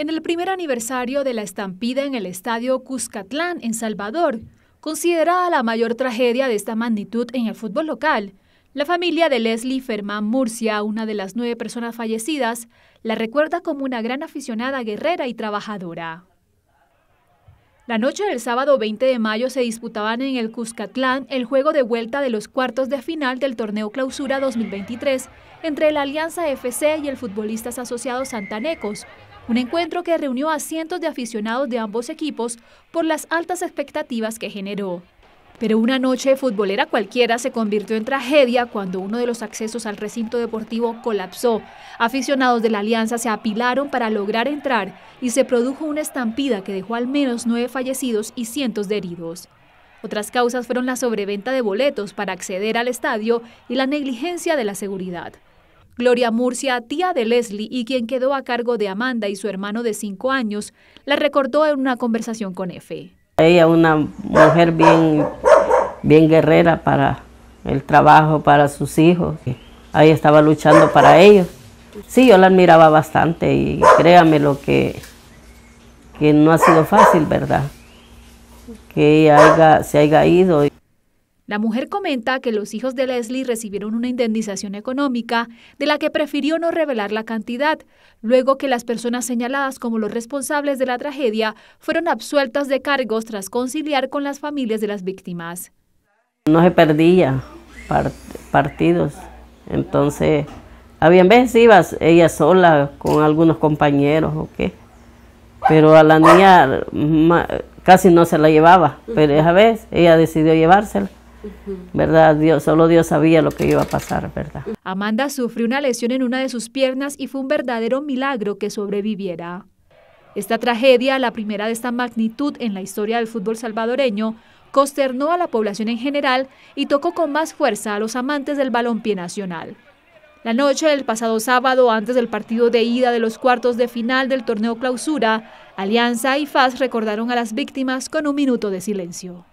En el primer aniversario de la estampida en el estadio Cuscatlán, en Salvador, considerada la mayor tragedia de esta magnitud en el fútbol local, la familia de Leslie Fermán Murcia, una de las nueve personas fallecidas, la recuerda como una gran aficionada guerrera y trabajadora. La noche del sábado 20 de mayo se disputaban en el Cuscatlán el juego de vuelta de los cuartos de final del torneo Clausura 2023 entre la Alianza FC y el Futbolistas Asociados Santanecos, un encuentro que reunió a cientos de aficionados de ambos equipos por las altas expectativas que generó. Pero una noche futbolera cualquiera se convirtió en tragedia cuando uno de los accesos al recinto deportivo colapsó. Aficionados de la Alianza se apilaron para lograr entrar y se produjo una estampida que dejó al menos nueve fallecidos y cientos de heridos. Otras causas fueron la sobreventa de boletos para acceder al estadio y la negligencia de la seguridad. Gloria Murcia, tía de Leslie y quien quedó a cargo de Amanda y su hermano de cinco años, la recordó en una conversación con Efe. Ella una mujer bien, bien guerrera para el trabajo, para sus hijos. Ahí estaba luchando para ellos. Sí, yo la admiraba bastante y créame lo que, que no ha sido fácil, ¿verdad? Que ella haya, se haya ido la mujer comenta que los hijos de Leslie recibieron una indemnización económica de la que prefirió no revelar la cantidad, luego que las personas señaladas como los responsables de la tragedia fueron absueltas de cargos tras conciliar con las familias de las víctimas. No se perdía partidos, entonces había veces ibas ella sola con algunos compañeros o qué, pero a la niña casi no se la llevaba, pero esa vez ella decidió llevársela ¿verdad? Dios, solo Dios sabía lo que iba a pasar, ¿verdad? Amanda sufrió una lesión en una de sus piernas y fue un verdadero milagro que sobreviviera. Esta tragedia, la primera de esta magnitud en la historia del fútbol salvadoreño, consternó a la población en general y tocó con más fuerza a los amantes del balompié nacional. La noche del pasado sábado, antes del partido de ida de los cuartos de final del torneo clausura, Alianza y FAS recordaron a las víctimas con un minuto de silencio.